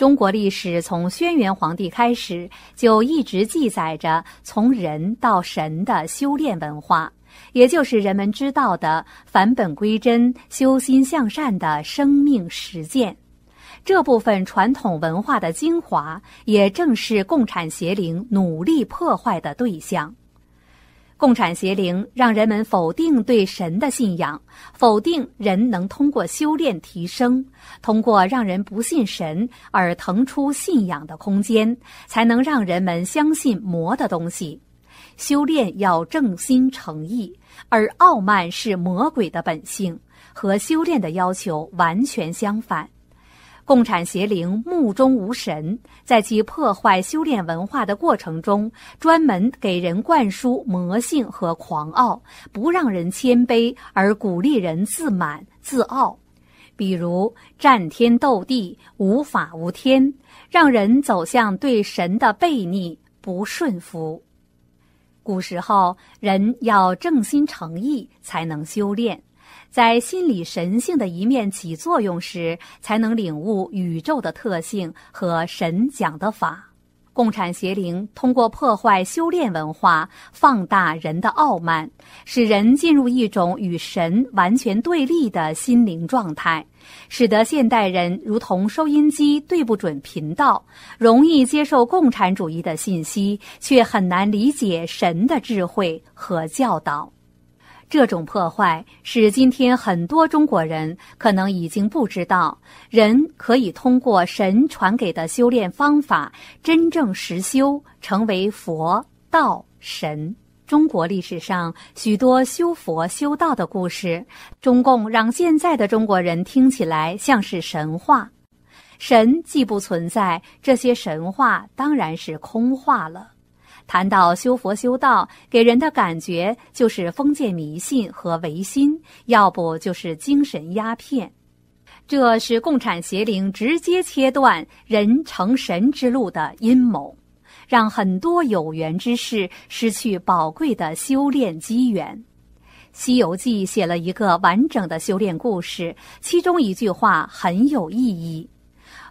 中国历史从轩辕皇帝开始，就一直记载着从人到神的修炼文化，也就是人们知道的返本归真、修心向善的生命实践。这部分传统文化的精华，也正是共产邪灵努力破坏的对象。共产邪灵让人们否定对神的信仰，否定人能通过修炼提升，通过让人不信神而腾出信仰的空间，才能让人们相信魔的东西。修炼要正心诚意，而傲慢是魔鬼的本性，和修炼的要求完全相反。共产邪灵目中无神，在其破坏修炼文化的过程中，专门给人灌输魔性和狂傲，不让人谦卑，而鼓励人自满自傲，比如战天斗地、无法无天，让人走向对神的背逆不顺服。古时候，人要正心诚意才能修炼。在心理神性的一面起作用时，才能领悟宇宙的特性和神讲的法。共产邪灵通过破坏修炼文化，放大人的傲慢，使人进入一种与神完全对立的心灵状态，使得现代人如同收音机对不准频道，容易接受共产主义的信息，却很难理解神的智慧和教导。这种破坏使今天很多中国人可能已经不知道，人可以通过神传给的修炼方法真正实修，成为佛、道、神。中国历史上许多修佛修道的故事，中共让现在的中国人听起来像是神话。神既不存在，这些神话当然是空话了。谈到修佛修道，给人的感觉就是封建迷信和唯心，要不就是精神鸦片。这是共产邪灵直接切断人成神之路的阴谋，让很多有缘之士失去宝贵的修炼机缘。《西游记》写了一个完整的修炼故事，其中一句话很有意义。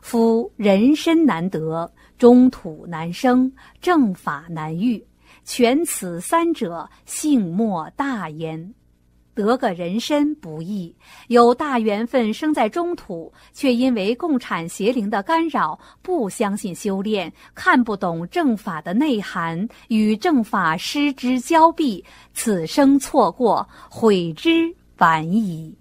夫人身难得，中土难生，正法难遇，全此三者，幸莫大焉。得个人身不易，有大缘分生在中土，却因为共产邪灵的干扰，不相信修炼，看不懂正法的内涵，与正法失之交臂，此生错过，悔之晚矣。